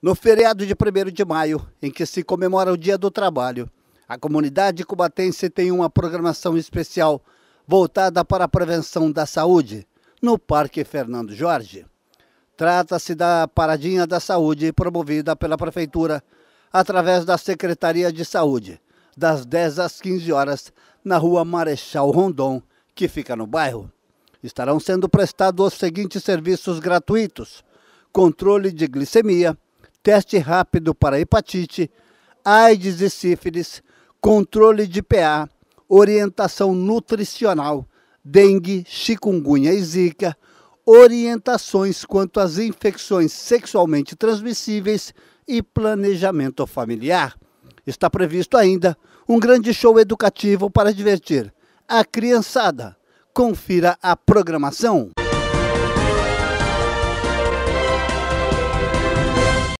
No feriado de 1 de maio, em que se comemora o Dia do Trabalho, a comunidade cubatense tem uma programação especial voltada para a prevenção da saúde, no Parque Fernando Jorge. Trata-se da Paradinha da Saúde, promovida pela Prefeitura através da Secretaria de Saúde, das 10 às 15 horas, na rua Marechal Rondon, que fica no bairro. Estarão sendo prestados os seguintes serviços gratuitos: controle de glicemia teste rápido para hepatite, AIDS e sífilis, controle de PA, orientação nutricional, dengue, chikungunya e zika, orientações quanto às infecções sexualmente transmissíveis e planejamento familiar. Está previsto ainda um grande show educativo para divertir a criançada. Confira a programação.